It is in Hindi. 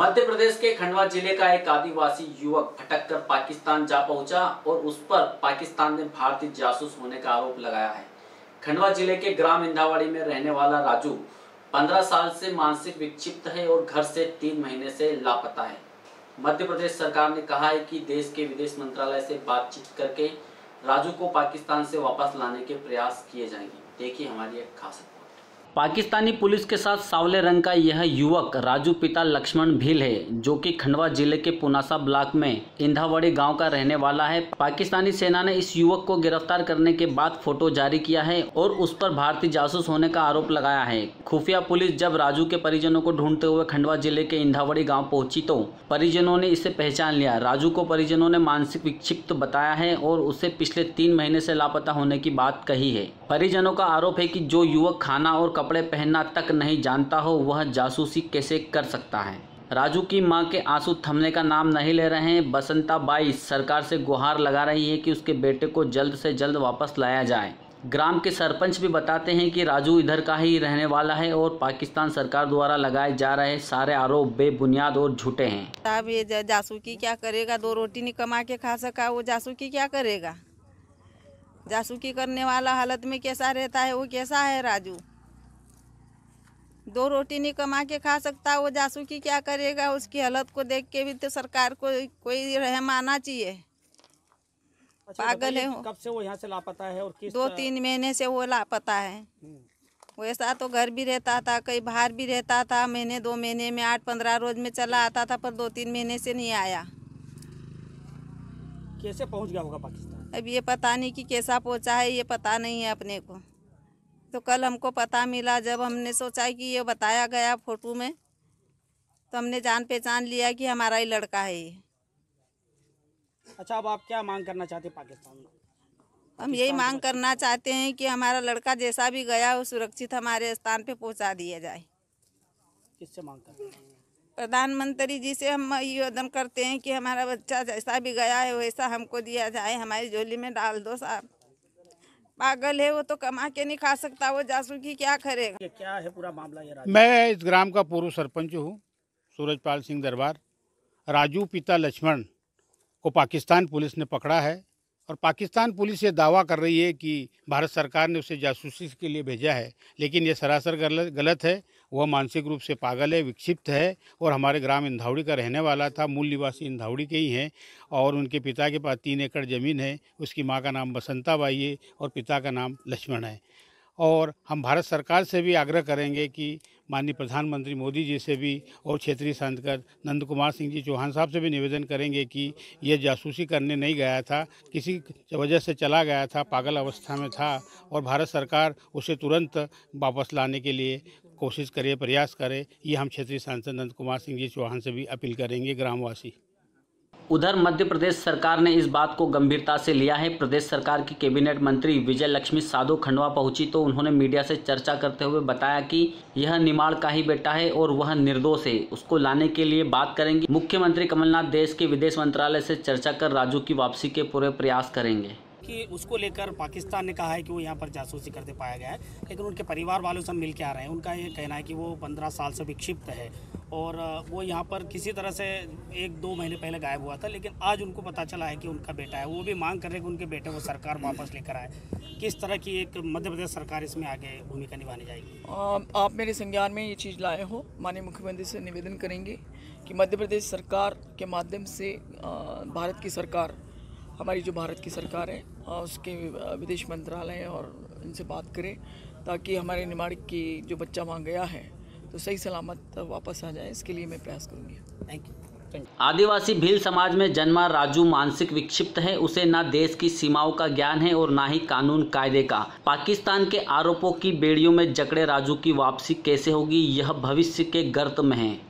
मध्य प्रदेश के खंडवा जिले का एक आदिवासी युवक भटक कर पाकिस्तान जा पहुंचा और उस पर पाकिस्तान ने भारतीय जासूस होने का आरोप लगाया है खंडवा जिले के ग्राम इंदावाड़ी में रहने वाला राजू 15 साल से मानसिक विक्षिप्त है और घर से तीन महीने से लापता है मध्य प्रदेश सरकार ने कहा है कि देश के विदेश मंत्रालय से बातचीत करके राजू को पाकिस्तान से वापस लाने के प्रयास किए जाएंगे देखिए हमारी एक खास पाकिस्तानी पुलिस के साथ सावले रंग का यह युवक राजू पिता लक्ष्मण भील है जो कि खंडवा जिले के पुनासा ब्लॉक में इंधावड़ी गांव का रहने वाला है पाकिस्तानी सेना ने इस युवक को गिरफ्तार करने के बाद फोटो जारी किया है और उस पर भारतीय जासूस होने का आरोप लगाया है खुफिया पुलिस जब राजू के परिजनों को ढूंढते हुए खंडवा जिले के इंधावड़ी गाँव पहुंची तो परिजनों ने इसे पहचान लिया राजू को परिजनों ने मानसिक विक्षिप्त बताया है और उसे पिछले तीन महीने से लापता होने की बात कही है परिजनों का आरोप है की जो युवक खाना और कपड़े पहनना तक नहीं जानता हो वह जासूसी कैसे कर सकता है राजू की मां के आंसू थमने का नाम नहीं ले रहे हैं बसंता बाई सरकार से गुहार लगा रही है कि उसके बेटे को जल्द से जल्द वापस लाया जाए ग्राम के सरपंच भी बताते हैं कि राजू इधर का ही रहने वाला है और पाकिस्तान सरकार द्वारा लगाए जा रहे सारे आरोप बेबुनियाद और झूठे हैं साहब ये जासूकी क्या करेगा दो रोटी नहीं कमा के खा सका वो जासूकी क्या करेगा जासूकी करने वाला हालत में कैसा रहता है वो कैसा है राजू दो रोटी नहीं कमा के खा सकता वो जासूसी क्या करेगा उसकी हालत को देख के भी तो सरकार को कोई रहम आना चाहिए अच्छा, तो पागल है कब से वो यहाँ से लापता है और किस दो तीन महीने से वो लापता है हम्म। वैसा तो घर भी रहता था कहीं बाहर भी रहता था महीने दो महीने में आठ पंद्रह रोज में चला आता था पर दो तीन महीने से नहीं आया कैसे पहुँच गया होगा पाकिस्तान अब ये पता नहीं कि कैसा पहुँचा है ये पता नहीं है अपने को तो कल हमको पता मिला जब हमने सोचा कि ये बताया गया फ़ोटो में तो हमने जान पहचान लिया कि हमारा ही लड़का है ये अच्छा अब आप क्या मांग करना चाहते हैं पाकिस्तान हम यही मांग करना चाहते हैं कि हमारा लड़का जैसा भी गया वो सुरक्षित हमारे स्थान पे पहुंचा दिया जाए किससे मांग कर प्रधानमंत्री जी से हम निवेदन करते हैं कि हमारा बच्चा जैसा भी गया है वैसा हमको दिया जाए हमारी झोली में डाल दो साहब पागल है वो तो कमा के नहीं खा सकता वो जासू की क्या करेगा क्या है पूरा मामला ये मैं इस ग्राम का पूर्व सरपंच हूँ सूरजपाल सिंह दरबार राजू पिता लक्ष्मण को पाकिस्तान पुलिस ने पकड़ा है और पाकिस्तान पुलिस ये दावा कर रही है कि भारत सरकार ने उसे जासूसी के लिए भेजा है लेकिन ये सरासर गलत गलत है वह मानसिक रूप से पागल है विक्षिप्त है और हमारे ग्राम इंधावड़ी का रहने वाला था मूल निवासी इंधावड़ी के ही हैं और उनके पिता के पास तीन एकड़ ज़मीन है उसकी माँ का नाम बसंता है और पिता का नाम लक्ष्मण है और हम भारत सरकार से भी आग्रह करेंगे कि माननीय प्रधानमंत्री मोदी जी से भी और क्षेत्रीय सांसद नंद कुमार सिंह जी चौहान साहब से भी निवेदन करेंगे कि यह जासूसी करने नहीं गया था किसी वजह से चला गया था पागल अवस्था में था और भारत सरकार उसे तुरंत वापस लाने के लिए कोशिश करे प्रयास करे ये हम क्षेत्रीय सांसद नंद कुमार सिंह जी चौहान से भी अपील करेंगे ग्रामवासी उधर मध्य प्रदेश सरकार ने इस बात को गंभीरता से लिया है प्रदेश सरकार की कैबिनेट मंत्री विजय लक्ष्मी साधु खंडवा पहुंची तो उन्होंने मीडिया से चर्चा करते हुए बताया कि यह निमाड़ का ही बेटा है और वह निर्दोष है उसको लाने के लिए बात करेंगे मुख्यमंत्री कमलनाथ देश के विदेश मंत्रालय से चर्चा कर राजू की वापसी के पूरे प्रयास करेंगे कि उसको लेकर पाकिस्तान ने कहा है कि वो यहाँ पर जासूसी करते पाया गया है लेकिन उनके परिवार वालों से मिल के आ रहे हैं उनका ये कहना है कि वो पंद्रह साल से विक्षिप्त है और वो यहाँ पर किसी तरह से एक दो महीने पहले गायब हुआ था लेकिन आज उनको पता चला है कि उनका बेटा है वो भी मांग कर रहे हैं कि उनके बेटे को सरकार हम्म। वापस लेकर आए किस तरह की एक मध्य प्रदेश सरकार इसमें आगे भूमिका निभाने जाएगी आ, आप मेरे संज्ञान में ये चीज़ लाए हो माननीय मुख्यमंत्री से निवेदन करेंगे कि मध्य प्रदेश सरकार के माध्यम से भारत की सरकार हमारी जो भारत की सरकार है उसके विदेश मंत्रालय और इनसे बात करें ताकि हमारे निमाड़ की जो बच्चा मांग गया है तो सही सलामत वापस आ जाए इसके लिए मैं प्रयास करूँगी थैंक यू आदिवासी भील समाज में जन्मा राजू मानसिक विक्षिप्त है उसे न देश की सीमाओं का ज्ञान है और न ही कानून कायदे का पाकिस्तान के आरोपों की बेड़ियों में जकड़े राजू की वापसी कैसे होगी यह भविष्य के गर्त में है